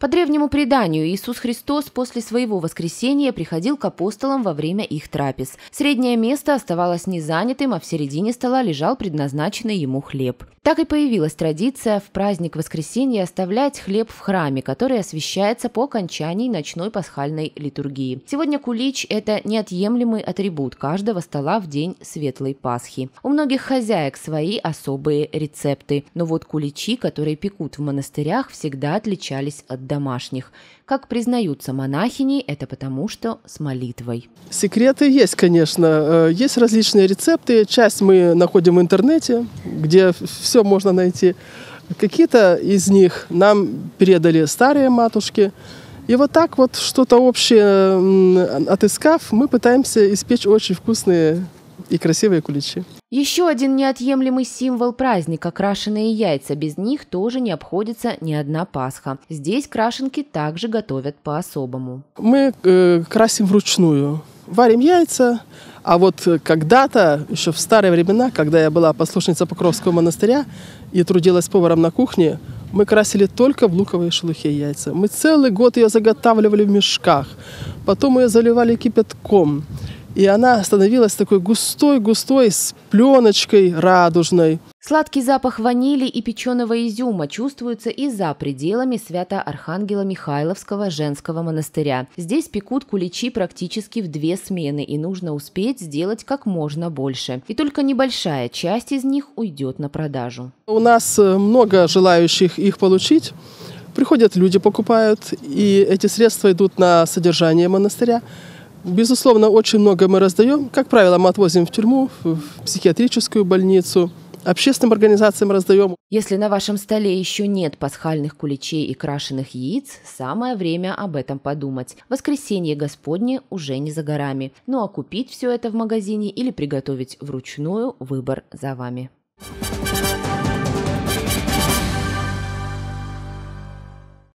По древнему преданию, Иисус Христос после своего воскресения приходил к апостолам во время их трапез. Среднее место оставалось незанятым, а в середине стола лежал предназначенный ему хлеб. Так и появилась традиция в праздник воскресения оставлять хлеб в храме, который освещается по окончании ночной пасхальной литургии. Сегодня кулич – это неотъемлемый атрибут каждого стола в день Светлой Пасхи. У многих хозяек свои особые рецепты, но вот куличи, которые пекут в монастырях, всегда отличались от домашних. Как признаются монахини, это потому, что с молитвой. Секреты есть, конечно. Э, есть различные рецепты. Часть мы находим в интернете, где все можно найти. Какие-то из них нам передали старые матушки. И вот так вот что-то общее отыскав, мы пытаемся испечь очень вкусные и красивые куличи. Еще один неотъемлемый символ праздника – крашеные яйца. Без них тоже не обходится ни одна Пасха. Здесь крашенки также готовят по-особому. Мы э, красим вручную. Варим яйца, а вот когда-то, еще в старые времена, когда я была послушницей Покровского монастыря и трудилась поваром на кухне, мы красили только в луковые шелухе яйца. Мы целый год ее заготавливали в мешках. Потом ее заливали кипятком и она становилась такой густой-густой, с пленочкой радужной. Сладкий запах ванили и печеного изюма чувствуется и за пределами Свято-Архангела Михайловского женского монастыря. Здесь пекут куличи практически в две смены, и нужно успеть сделать как можно больше. И только небольшая часть из них уйдет на продажу. У нас э, много желающих их получить. Приходят люди, покупают, и эти средства идут на содержание монастыря. Безусловно, очень много мы раздаем. Как правило, мы отвозим в тюрьму, в психиатрическую больницу, общественным организациям раздаем. Если на вашем столе еще нет пасхальных куличей и крашеных яиц, самое время об этом подумать. Воскресенье Господне уже не за горами. Ну а купить все это в магазине или приготовить вручную – выбор за вами. Thank you